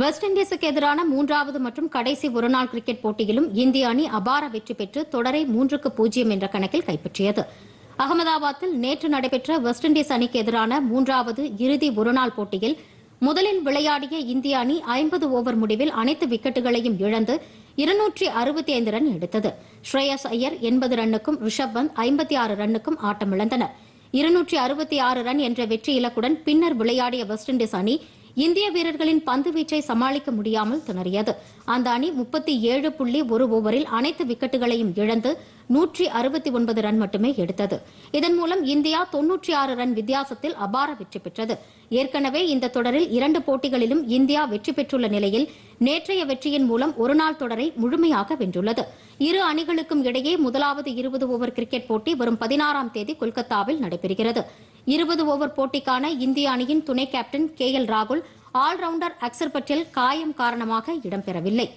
west இண்டீஸுக்கு எதிரான மூன்றாவது மற்றும் கடைசி ஒருநாள் கிரிக்கெட் போட்டியிலும் இந்திய அணி அபார வெற்றி பெற்று தொடரை மூன்றுக்கு பூஜ்ஜியம் என்ற கணக்கில் கைப்பற்றியது அகமதாபாத்தில் நேற்று நடைபெற்ற வெஸ்ட் இண்டீஸ் அணிக்கு எதிரான மூன்றாவது இறுதி ஒருநாள் போட்டியில் முதலில் விளையாடிய இந்திய அணி ஐம்பது ஓவர் முடிவில் அனைத்து விக்கெட்டுகளையும் இழந்து இருநூற்றி அறுபத்தி ஐந்து ரன் எடுத்தது ஸ்ரேயஸ் ஐயர் எண்பது ரன்னுக்கும் ரிஷப் பந்த் ஐம்பத்தி ஆறு ரன்னுக்கும் ஆட்டமிழந்தனர் இருநூற்றி அறுபத்தி ஆறு ரன் என்ற வெற்றி இலக்குடன் பின்னர் விளையாடிய வெஸ்ட் இண்டீஸ் அணி இந்திய வீரர்களின் பந்து வீச்சை சமாளிக்க முடியாமல் திணறியது அந்த அணி முப்பத்தி ஏழு புள்ளி ஒரு ஓவரில் அனைத்து விக்கெட்டுகளையும் இழந்து நூற்றி அறுபத்தி ஒன்பது ரன் மட்டுமே எடுத்தது இதன் மூலம் இந்தியா தொன்னூற்றி ஆறு ரன் வித்தியாசத்தில் அபார வெற்றி பெற்றது ஏற்கனவே இந்த தொடரில் இரண்டு போட்டிகளிலும் இந்தியா வெற்றி பெற்றுள்ள நிலையில் நேற்றைய வெற்றியின் மூலம் ஒருநாள் தொடரை முழுமையாக வென்றுள்ளது இரு அணிகளுக்கும் இடையே முதலாவது இருபது ஓவர் கிரிக்கெட் போட்டி வரும் பதினாறாம் தேதி கொல்கத்தாவில் நடைபெறுகிறது இருபது ஓவர் போட்டிக்கான இந்திய அணியின் துணை கேப்டன் கே எல் ராகுல் ஆல்ரவுண்டர் அக்சர் பட்டேல் காயம் காரணமாக இடம்பெறவில்லை